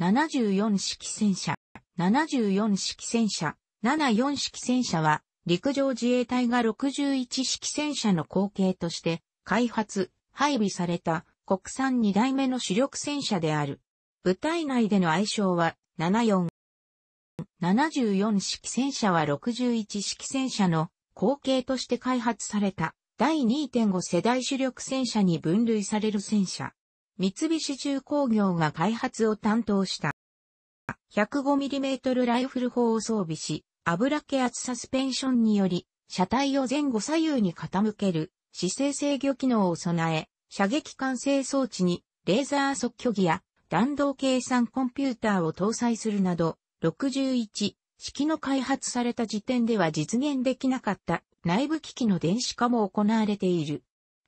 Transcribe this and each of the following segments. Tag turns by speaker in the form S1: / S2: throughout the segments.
S1: 74式戦車、74式戦車、74式戦車は、陸上自衛隊が61式戦車の後継として、開発、配備された国産2代目の主力戦車である。部隊内での愛称は、74。74式戦車は61式戦車の後継として開発された第2.5世代主力戦車に分類される戦車。三菱重工業が開発を担当した。105mm ライフル砲を装備し、油気圧サスペンションにより、車体を前後左右に傾ける姿勢制御機能を備え、射撃管制装置にレーザー即距ギや、弾道計算コンピューターを搭載するなど、61式の開発された時点では実現できなかった内部機器の電子化も行われている。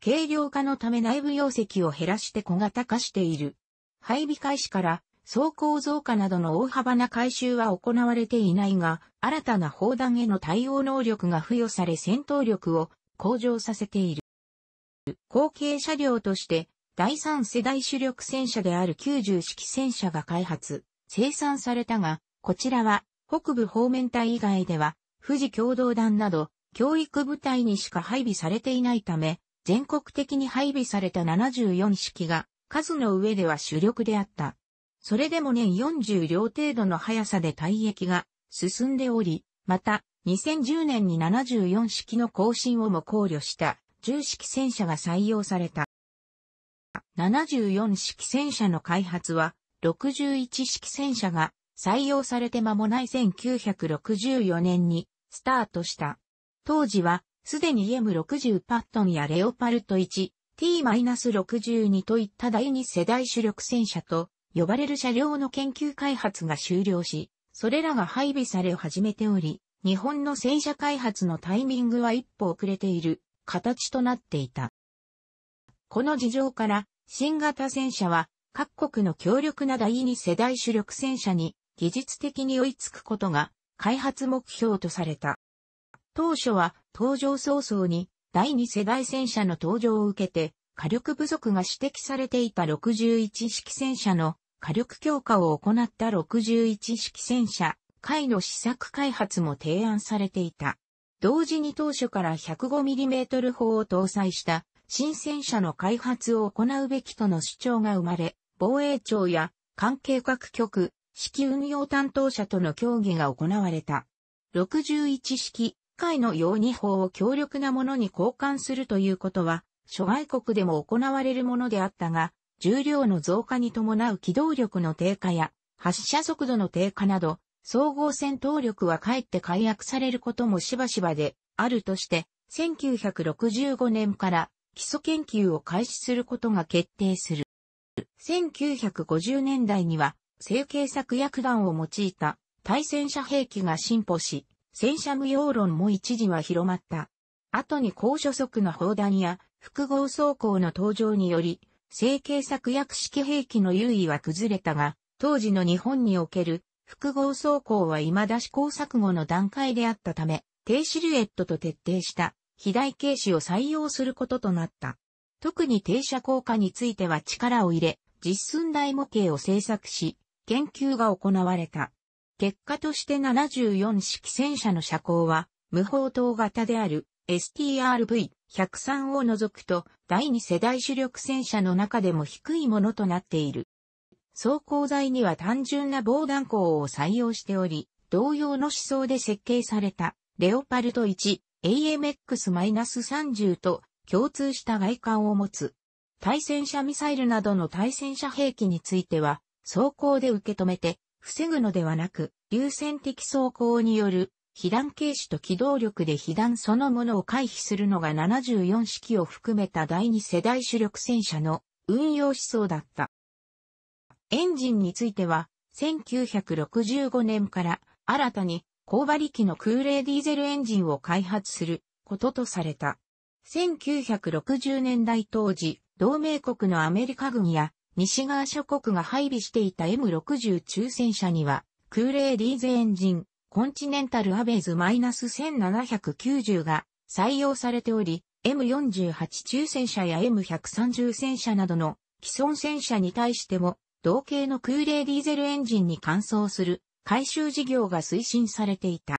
S1: 軽量化のため内部容積を減らして小型化している。配備開始から走行増加などの大幅な改修は行われていないが、新たな砲弾への対応能力が付与され戦闘力を向上させている。後継車両として、第3世代主力戦車である90式戦車が開発、生産されたが、こちらは北部方面隊以外では、富士共同団など、教育部隊にしか配備されていないため、全国的に配備された74式が数の上では主力であった。それでも年40両程度の速さで退役が進んでおり、また2010年に74式の更新をも考慮した10式戦車が採用された。74式戦車の開発は61式戦車が採用されて間もない1964年にスタートした。当時はすでに M60 パットンやレオパルト 1T-62 といった第二世代主力戦車と呼ばれる車両の研究開発が終了し、それらが配備され始めており、日本の戦車開発のタイミングは一歩遅れている形となっていた。この事情から、新型戦車は各国の強力な第二世代主力戦車に技術的に追いつくことが開発目標とされた。当初は登場早々に第二世代戦車の登場を受けて火力不足が指摘されていた61式戦車の火力強化を行った61式戦車、会の試作開発も提案されていた。同時に当初から 105mm 砲を搭載した新戦車の開発を行うべきとの主張が生まれ、防衛庁や関係各局、指揮運用担当者との協議が行われた。61式回のように法を強力なものに交換するということは、諸外国でも行われるものであったが、重量の増加に伴う機動力の低下や、発射速度の低下など、総合戦闘力はかえって解約されることもしばしばであるとして、1965年から基礎研究を開始することが決定する。1950年代には、成形策薬弾を用いた対戦車兵器が進歩し、戦車無用論も一時は広まった。後に高所速の砲弾や複合装甲の登場により、成形策薬式兵器の優位は崩れたが、当時の日本における複合装甲は未だ試行錯誤の段階であったため、低シルエットと徹底した肥大軽視を採用することとなった。特に停車効果については力を入れ、実寸大模型を製作し、研究が行われた。結果として74式戦車の車高は、無砲塔型である STRV103 を除くと、第二世代主力戦車の中でも低いものとなっている。走行材には単純な防弾鋼を採用しており、同様の思想で設計された、レオパルト 1AMX-30 と共通した外観を持つ。対戦車ミサイルなどの対戦車兵器については、走行で受け止めて、防ぐのではなく、流線的走行による、被弾軽視と機動力で被弾そのものを回避するのが74式を含めた第二世代主力戦車の運用思想だった。エンジンについては、1965年から新たに高馬力の空冷ディーゼルエンジンを開発することとされた。1960年代当時、同盟国のアメリカ軍や西側諸国が配備していた M60 中戦車には、空冷ディーゼエンジン、コンチネンタルアベーズ -1790 が採用されており、M48 中戦車や M130 戦車などの既存戦車に対しても、同型の空冷ディーゼルエンジンに換装する回収事業が推進されていた。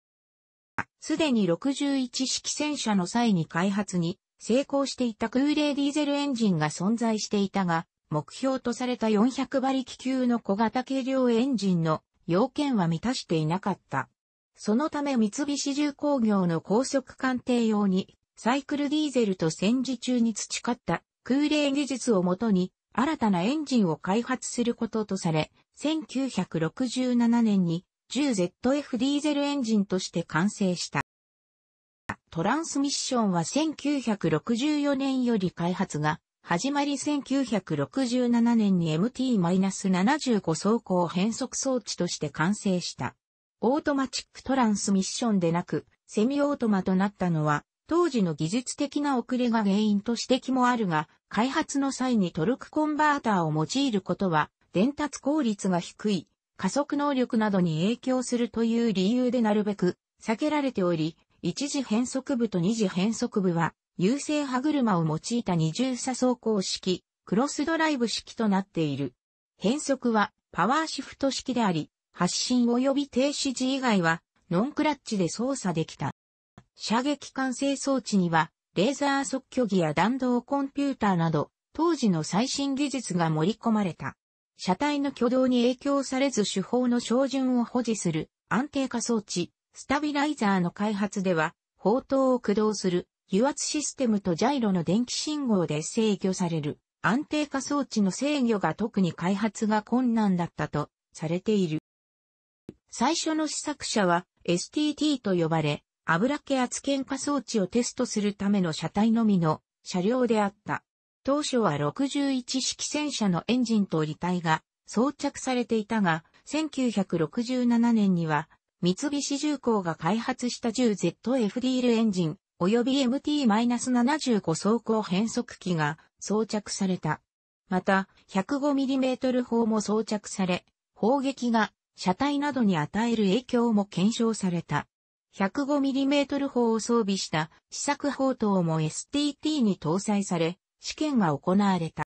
S1: すでに61式戦車の際に開発に成功していた空冷ディーゼルエンジンが存在していたが、目標とされた400馬力級の小型軽量エンジンの要件は満たしていなかった。そのため三菱重工業の高速鑑定用にサイクルディーゼルと戦時中に培った空冷技術をもとに新たなエンジンを開発することとされ、1967年に 10ZF ディーゼルエンジンとして完成した。トランスミッションは1964年より開発が始まり1967年に MT-75 走行変速装置として完成した。オートマチックトランスミッションでなく、セミオートマとなったのは、当時の技術的な遅れが原因と指摘もあるが、開発の際にトルクコンバーターを用いることは、伝達効率が低い、加速能力などに影響するという理由でなるべく避けられており、一次変速部と二次変速部は優勢歯車を用いた二重車走行式、クロスドライブ式となっている。変速はパワーシフト式であり、発進及び停止時以外はノンクラッチで操作できた。射撃管制装置には、レーザー測距儀や弾道コンピューターなど、当時の最新技術が盛り込まれた。車体の挙動に影響されず手法の照準を保持する安定化装置、スタビライザーの開発では、砲塔を駆動する油圧システムとジャイロの電気信号で制御される安定化装置の制御が特に開発が困難だったとされている。最初の試作車は STT と呼ばれ、油気圧喧嘩装置をテストするための車体のみの車両であった。当初は61式戦車のエンジンと履体が装着されていたが、1967年には三菱重工が開発した 10ZF d l エンジン及び MT-75 装甲変速機が装着された。また、105mm 砲も装着され、砲撃が車体などに与える影響も検証された。105mm 砲を装備した試作砲塔も STT に搭載され、試験が行われた。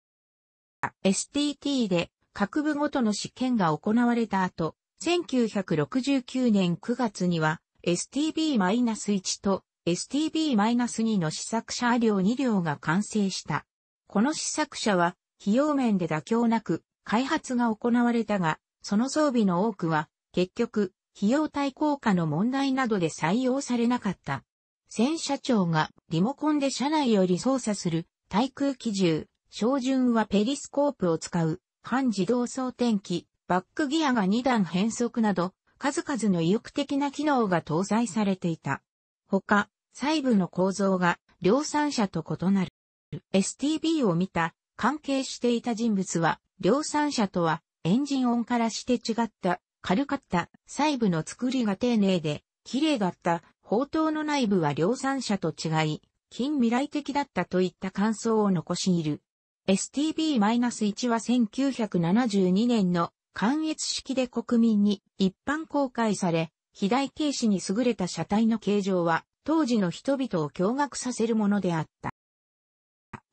S1: STT で各部ごとの試験が行われた後、1969年9月には STB-1 と STB-2 の試作車両2両が完成した。この試作車は、費用面で妥協なく、開発が行われたが、その装備の多くは、結局、費用対効果の問題などで採用されなかった。戦車長がリモコンで車内より操作する対空機銃、照準はペリスコープを使う、半自動装填機、バックギアが2段変速など、数々の意欲的な機能が搭載されていた。他、細部の構造が量産車と異なる。STB を見た関係していた人物は、量産車とはエンジン音からして違った、軽かった、細部の作りが丁寧で、綺麗だった、砲塔の内部は量産車と違い、近未来的だったといった感想を残しいる。STB-1 は1972年の関越式で国民に一般公開され、肥大軽視に優れた車体の形状は当時の人々を驚愕させるものであった。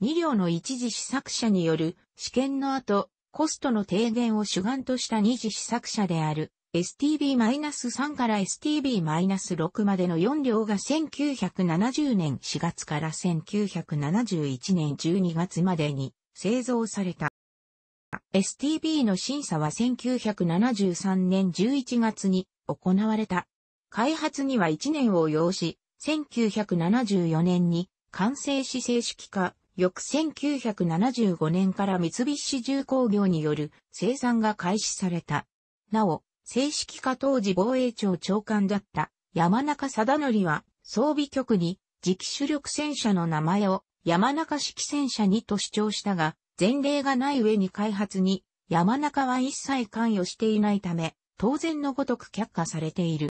S1: 2両の一次試作車による試験の後、コストの低減を主眼とした二次試作車である STB-3 から STB-6 までの4両が1970年4月から1971年12月までに製造された。STB の審査は1973年11月に行われた。開発には1年を要し、1974年に完成し正式化、翌1975年から三菱重工業による生産が開始された。なお、正式化当時防衛庁長官だった山中貞則は装備局に次期主力戦車の名前を山中式戦車にと主張したが、前例がない上に開発に山中は一切関与していないため、当然のごとく却下されている。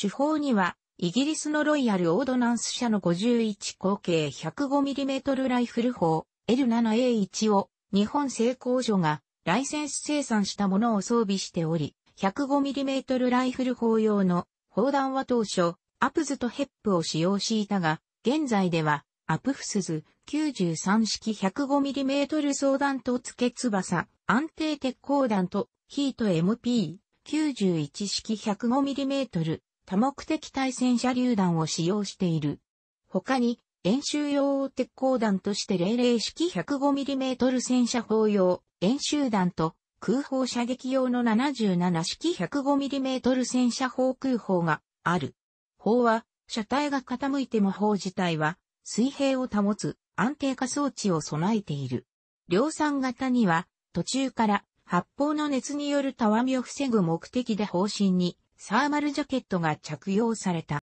S1: 手法にはイギリスのロイヤルオードナンス社の51口径 105mm ライフル砲 L7A1 を日本製工所がライセンス生産したものを装備しており、105mm ライフル砲用の砲弾は当初、アプズとヘップを使用していたが、現在では、アプフスズ93式 105mm 装弾と付け翼、安定鉄鋼弾とヒート MP91 式 105mm 多目的対戦車榴弾を使用している。他に、演習用鉄鋼弾として零0式 105mm 戦車砲用、演習弾と空砲射撃用の77式 105mm 戦車砲空砲がある。砲は、車体が傾いても砲自体は水平を保つ安定化装置を備えている。量産型には途中から発砲の熱によるたわみを防ぐ目的で方針にサーマルジャケットが着用された。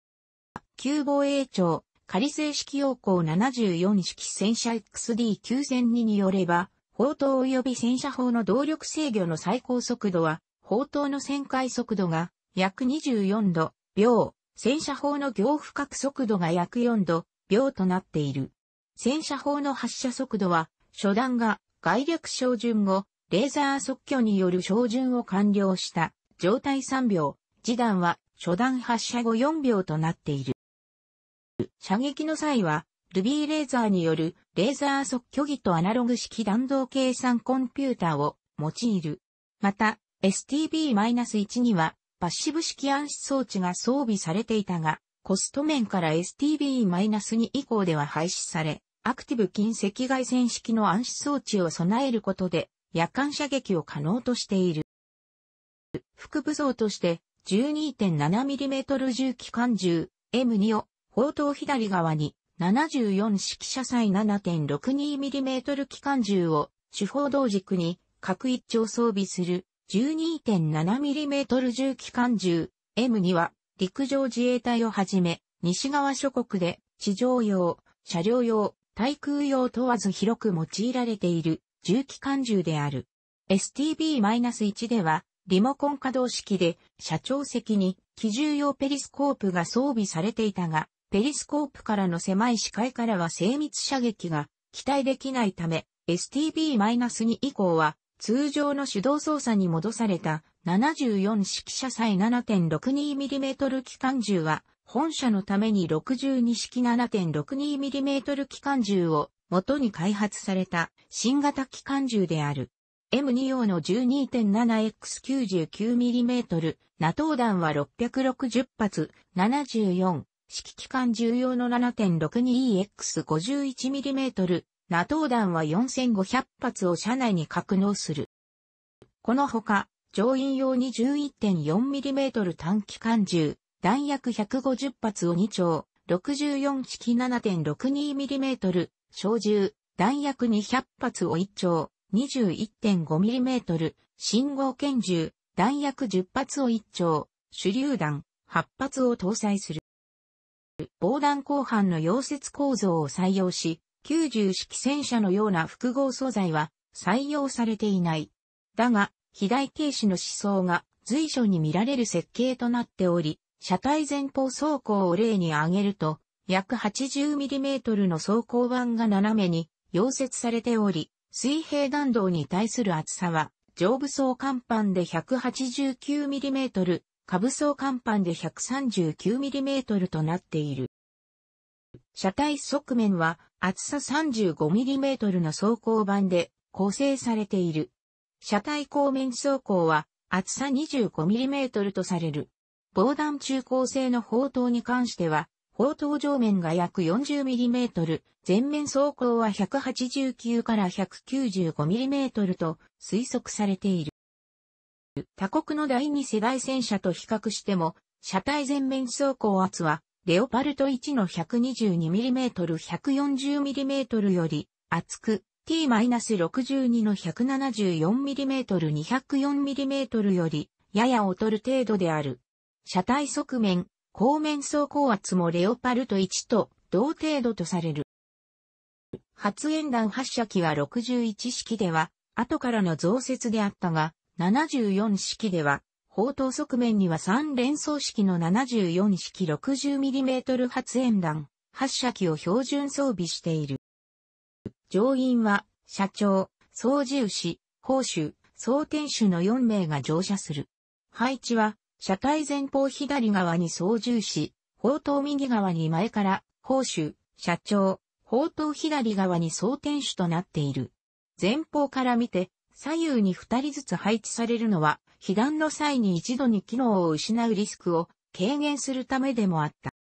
S1: 旧防衛庁、仮正式要項74式戦車 XD9002 によれば、砲塔及び戦車砲の動力制御の最高速度は、砲塔の旋回速度が約24度秒、戦車砲の行不覚速度が約4度秒となっている。戦車砲の発射速度は、初段が外略照準後、レーザー速距による照準を完了した状態3秒、次弾は初弾発射後4秒となっている。射撃の際は、ルビーレーザーによるレーザー速距離とアナログ式弾道計算コンピューターを用いる。また、STB-1 にはパッシブ式暗視装置が装備されていたが、コスト面から STB-2 以降では廃止され、アクティブ近赤外線式の暗視装置を備えることで、夜間射撃を可能としている。副武装として 12.7mm 重機関銃 M2 を砲塔左側に74式車載 7.62mm 機関銃を主砲同軸に各一丁装備する 12.7mm 重機関銃 M2 は陸上自衛隊をはじめ西側諸国で地上用、車両用、対空用問わず広く用いられている重機関銃である。STB-1 ではリモコン稼働式で、社長席に機重用ペリスコープが装備されていたが、ペリスコープからの狭い視界からは精密射撃が期待できないため、STB-2 以降は通常の手動操作に戻された74式車載 7.62mm 機関銃は本社のために62式 7.62mm 機関銃を元に開発された新型機関銃である。M2 用の 12.7x99mm、ナトー弾は660発、74、指揮機関重要の 7.62EX51mm、ナトー弾は4500発を車内に格納する。このほか、乗員用に 11.4mm 短期間銃、弾薬150発を2丁、64式 7.62mm、小銃、弾薬200発を1丁、21.5mm、信号拳銃、弾薬10発を1丁、手榴弾8発を搭載する。防弾後半の溶接構造を採用し、90式戦車のような複合素材は採用されていない。だが、肥大軽視の思想が随所に見られる設計となっており、車体前方走行を例に挙げると、約 80mm の走行板が斜めに溶接されており、水平弾道に対する厚さは、上部層甲板で 189mm、下部層甲板で 139mm となっている。車体側面は厚さ 35mm の装甲板で構成されている。車体後面走行は厚さ 25mm とされる。防弾中高性の砲塔に関しては砲塔上面が約 40mm、全面走行は189から 195mm と推測されている。他国の第二世代戦車と比較しても、車体全面走行圧は、レオパルト1の 122mm140mm より厚く、T-62 の 174mm204mm よりやや劣る程度である。車体側面、後面走行圧もレオパルト1と同程度とされる。発煙弾発射機は61式では、後からの増設であったが、74式では、砲塔側面には3連装式の74式 60mm 発煙弾発射機を標準装備している。乗員は、社長、操縦士、砲手、総天守の4名が乗車する。配置は、車体前方左側に操縦士、砲塔右側に前から、砲手、車長、砲塔左側に装填手となっている。前方から見て、左右に二人ずつ配置されるのは、被弾の際に一度に機能を失うリスクを軽減するためでもあった。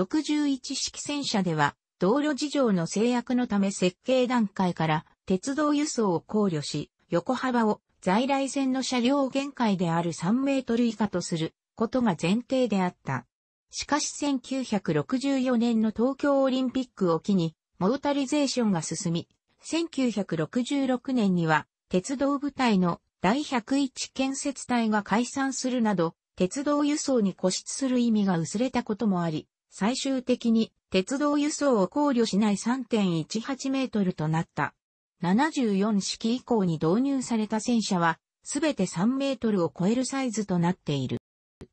S1: 61式戦車では、道路事情の制約のため設計段階から鉄道輸送を考慮し、横幅を在来線の車両限界である3メートル以下とすることが前提であった。しかし1964年の東京オリンピックを機に、モータリゼーションが進み、1966年には、鉄道部隊の第101建設隊が解散するなど、鉄道輸送に固執する意味が薄れたこともあり、最終的に鉄道輸送を考慮しない3.18メートルとなった。74式以降に導入された戦車は、すべて3メートルを超えるサイズとなっている。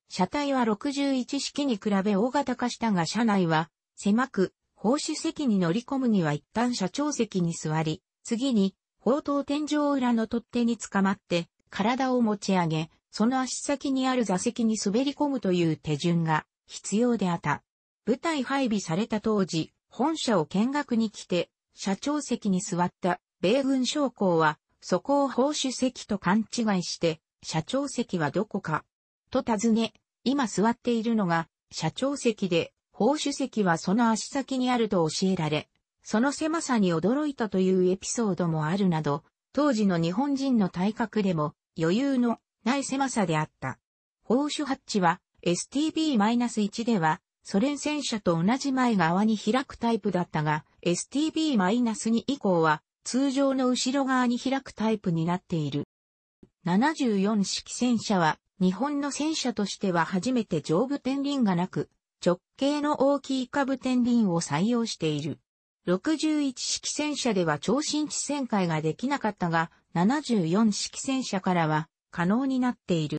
S1: 車体は61式に比べ大型化したが車内は狭く、砲手席に乗り込むには一旦車長席に座り、次に、砲塔天井裏の取っ手につかまって、体を持ち上げ、その足先にある座席に滑り込むという手順が必要であった。部隊配備された当時、本社を見学に来て、社長席に座った米軍将校は、そこを報主席と勘違いして、社長席はどこか、と尋ね、今座っているのが、社長席で、報主席はその足先にあると教えられ、その狭さに驚いたというエピソードもあるなど、当時の日本人の体格でも余裕のない狭さであった。報主ハッチは STB-1 ではソ連戦車と同じ前側に開くタイプだったが STB-2 以降は通常の後ろ側に開くタイプになっている。74式戦車は、日本の戦車としては初めて上部天輪がなく、直径の大きい下部天輪を採用している。61式戦車では超新地旋回ができなかったが、74式戦車からは可能になっている。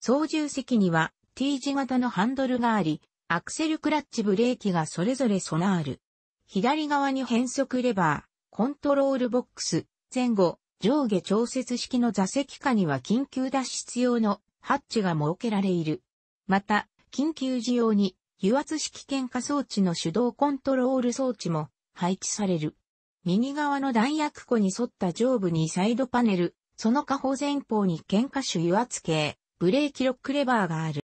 S1: 操縦席には T 字型のハンドルがあり、アクセルクラッチブレーキがそれぞれ備わる。左側に変速レバー、コントロールボックス、前後、上下調節式の座席下には緊急脱出用のハッチが設けられいる。また、緊急時用に油圧式喧嘩装置の手動コントロール装置も配置される。右側の弾薬庫に沿った上部にサイドパネル、その下方前方に喧嘩種油圧系、ブレーキロックレバーがある。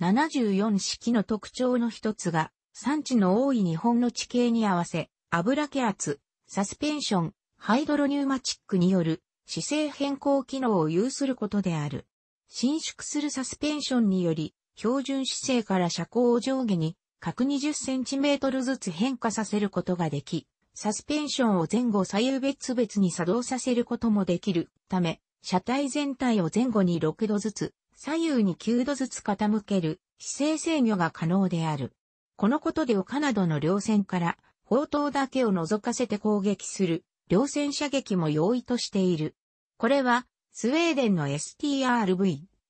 S1: 74式の特徴の一つが、産地の多い日本の地形に合わせ、油気圧、サスペンション、ハイドロニューマチックによる姿勢変更機能を有することである。伸縮するサスペンションにより、標準姿勢から車高を上下に各 20cm ずつ変化させることができ、サスペンションを前後左右別々に作動させることもできるため、車体全体を前後に6度ずつ、左右に9度ずつ傾ける姿勢制御が可能である。このことで丘などの稜線から砲塔だけを覗かせて攻撃する、両戦射撃も容易としている。これは、スウェーデンの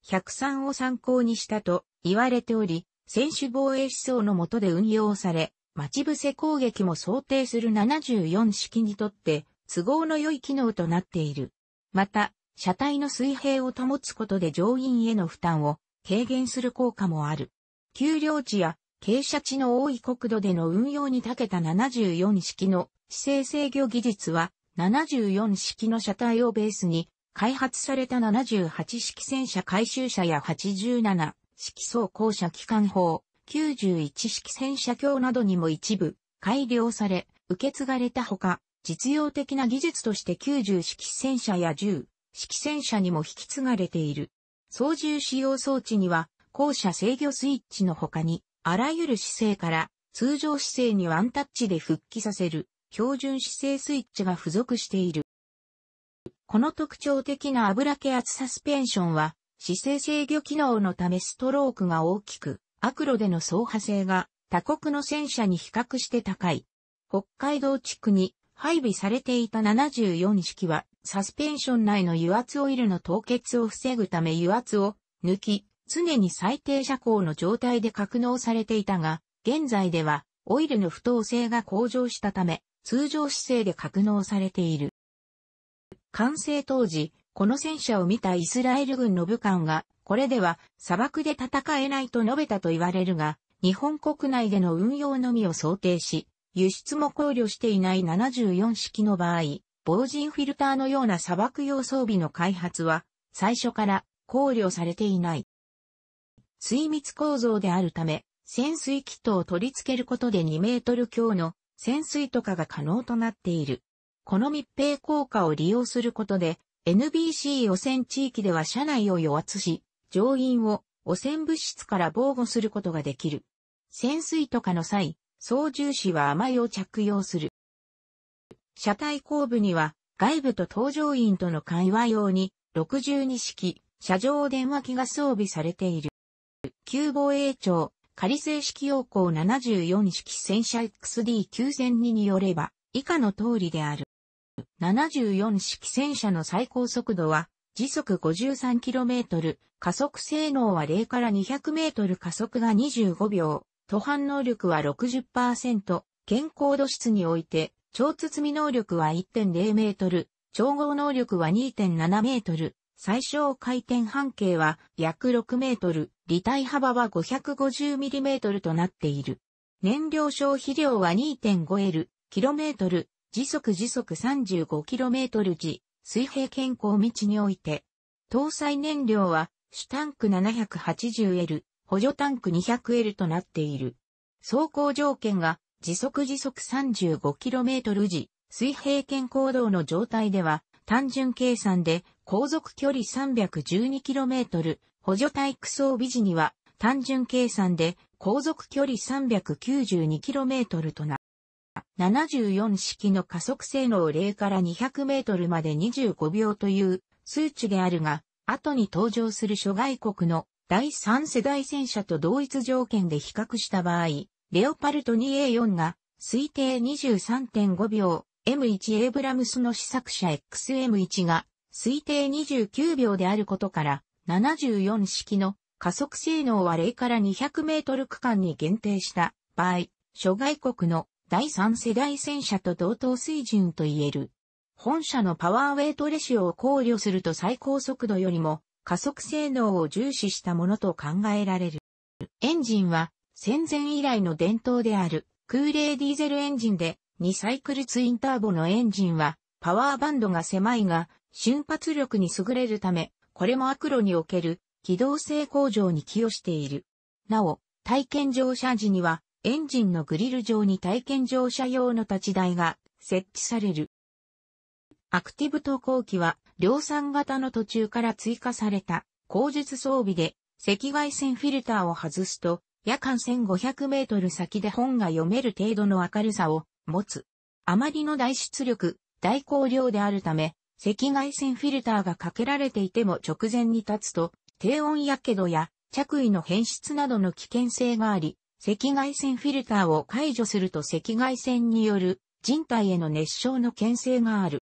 S1: STRV-103 を参考にしたと言われており、選手防衛思想の下で運用され、待ち伏せ攻撃も想定する74式にとって都合の良い機能となっている。また、車体の水平を保つことで乗員への負担を軽減する効果もある。給料値や傾斜地の多い国土での運用に長けた74式の姿勢制御技術は、74式の車体をベースに、開発された78式戦車回収車や87式装甲車機関砲、91式戦車橋などにも一部改良され、受け継がれたほか、実用的な技術として90式戦車や10式戦車にも引き継がれている。操縦使用装置には、後車制御スイッチの他に、あらゆる姿勢から通常姿勢にワンタッチで復帰させる標準姿勢スイッチが付属している。この特徴的な油気圧サスペンションは姿勢制御機能のためストロークが大きく、アクロでの走破性が他国の戦車に比較して高い。北海道地区に配備されていた74式はサスペンション内の油圧オイルの凍結を防ぐため油圧を抜き、常に最低車高の状態で格納されていたが、現在ではオイルの不当性が向上したため、通常姿勢で格納されている。完成当時、この戦車を見たイスラエル軍の武官が、これでは砂漠で戦えないと述べたと言われるが、日本国内での運用のみを想定し、輸出も考慮していない74式の場合、防塵フィルターのような砂漠用装備の開発は、最初から考慮されていない。水密構造であるため、潜水キットを取り付けることで2メートル強の潜水とかが可能となっている。この密閉効果を利用することで、NBC 汚染地域では車内を予圧し、乗員を汚染物質から防護することができる。潜水とかの際、操縦士は甘いを着用する。車体後部には外部と搭乗員との会話用に62式車上電話機が装備されている。旧防衛庁、仮正式要項74式戦車 XD9002 によれば、以下の通りである。74式戦車の最高速度は、時速 53km、加速性能は0から 200m 加速が25秒、途半能力は60%、健康度質において、超包み能力は1.0メートル、調合能力は2.7メートル、最小回転半径は約6メートル、離体幅は550ミリメートルとなっている。燃料消費量は 2.5L、キロメートル、時速時速3 5トル時、水平健康道において、搭載燃料は主タンク 780L、補助タンク 200L となっている。走行条件が時速時速 35km 時、水平健康道の状態では単純計算で航続距離 312km、補助体育装備時には単純計算で航続距離 392km とな。74式の加速性能0から 200m まで25秒という数値であるが、後に登場する諸外国の第3世代戦車と同一条件で比較した場合、レオパルト 2A4 が推定23.5秒、M1 エイブラムスの試作車 XM1 が推定29秒であることから、74式の加速性能は0から200メートル区間に限定した場合、諸外国の第3世代戦車と同等水準と言える。本社のパワーウェイトレシオを考慮すると最高速度よりも加速性能を重視したものと考えられる。エンジンは戦前以来の伝統である空冷ディーゼルエンジンで2サイクルツインターボのエンジンはパワーバンドが狭いが瞬発力に優れるため、これも悪路における機動性向上に寄与している。なお、体験乗車時には、エンジンのグリル上に体験乗車用の立ち台が設置される。アクティブ投光機は、量産型の途中から追加された、工述装備で、赤外線フィルターを外すと、夜間1500メートル先で本が読める程度の明るさを持つ。あまりの大出力、大光量であるため、赤外線フィルターがかけられていても直前に立つと、低温やけどや着衣の変質などの危険性があり、赤外線フィルターを解除すると赤外線による人体への熱傷の牽制がある。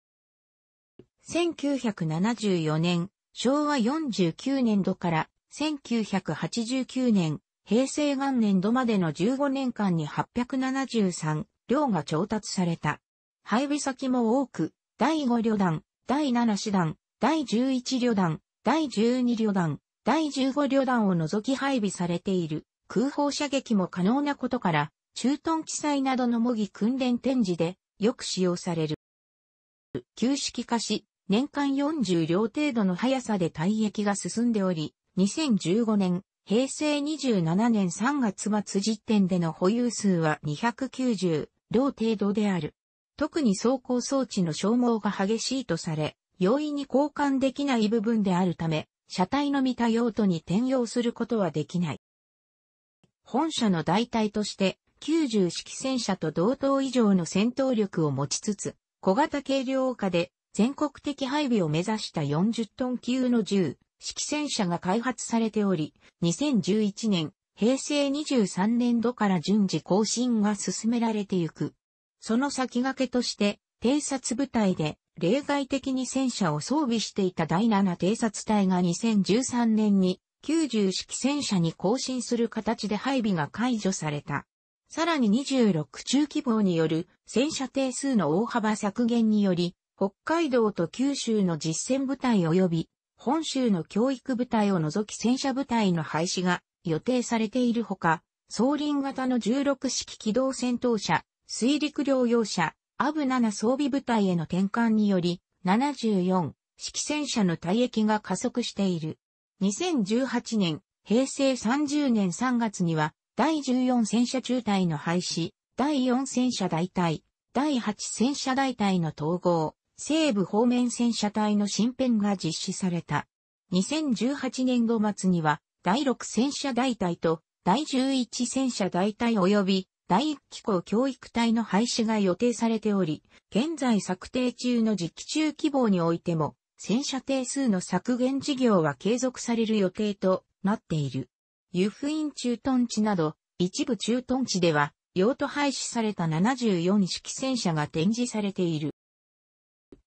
S1: 1974年、昭和49年度から1989年、平成元年度までの15年間に873両が調達された。配備先も多く、第5旅団、第7師団、第11旅団、第12旅団、第15旅団を除き配備されている空砲射撃も可能なことから、駐屯記載などの模擬訓練展示でよく使用される。旧式化し、年間40両程度の速さで退役が進んでおり、2015年、平成27年3月末時点での保有数は290両程度である。特に走行装置の消耗が激しいとされ、容易に交換できない部分であるため、車体の見た用途に転用することはできない。本社の代替として、90式戦車と同等以上の戦闘力を持ちつつ、小型軽量化で全国的配備を目指した40トン級の銃、式戦車が開発されており、2011年、平成23年度から順次更新が進められていく。その先駆けとして、偵察部隊で例外的に戦車を装備していた第7偵察隊が2013年に90式戦車に更新する形で配備が解除された。さらに26中規模による戦車定数の大幅削減により、北海道と九州の実戦部隊及び本州の教育部隊を除き戦車部隊の廃止が予定されているほか、総輪型の16式機動戦闘車水陸両用車、アブ7装備部隊への転換により、74、式戦車の退役が加速している。2018年、平成30年3月には、第14戦車中隊の廃止、第4戦車大隊、第8戦車大隊の統合、西部方面戦車隊の新編が実施された。2018年5月には、第6戦車大隊と第11戦車大隊及び第一機構教育隊の廃止が予定されており、現在策定中の実期中希望においても、戦車定数の削減事業は継続される予定となっている。湯布院駐屯地など、一部駐屯地では、用途廃止された74式戦車が展示されている。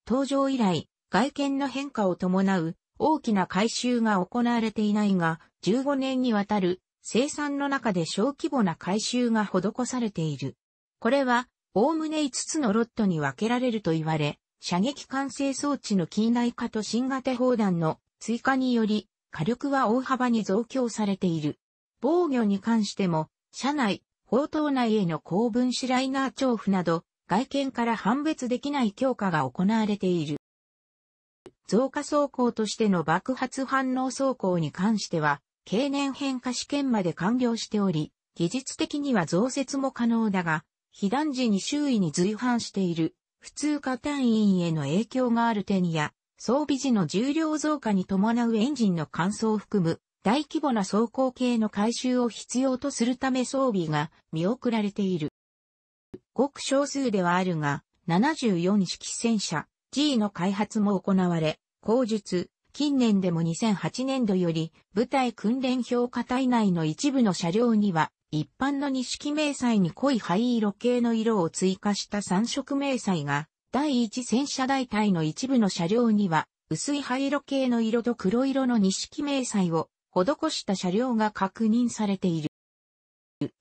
S1: 登場以来、外見の変化を伴う大きな改修が行われていないが、15年にわたる生産の中で小規模な回収が施されている。これは、おおむね5つのロットに分けられると言われ、射撃管制装置の近代化と新型砲弾の追加により、火力は大幅に増強されている。防御に関しても、車内、砲塔内への高分子ライナー調布など、外見から判別できない強化が行われている。増加走行としての爆発反応走行に関しては、経年変化試験まで完了しており、技術的には増設も可能だが、被弾時に周囲に随伴している、普通科単位への影響がある点や、装備時の重量増加に伴うエンジンの乾燥を含む、大規模な走行系の改修を必要とするため装備が見送られている。ごく少数ではあるが、74式戦車 G の開発も行われ、後述、近年でも2008年度より部隊訓練評価隊内の一部の車両には一般の錦明細に濃い灰色系の色を追加した三色明細が第一戦車大隊の一部の車両には薄い灰色系の色と黒色の錦明細を施した車両が確認されている。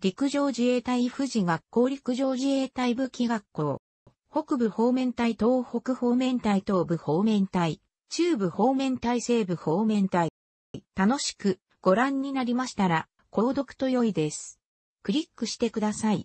S1: 陸上自衛隊富士学校陸上自衛隊武器学校北部方面隊東北方面隊東部方面隊中部方面体西部方面体。楽しくご覧になりましたら、購読と良いです。クリックしてください。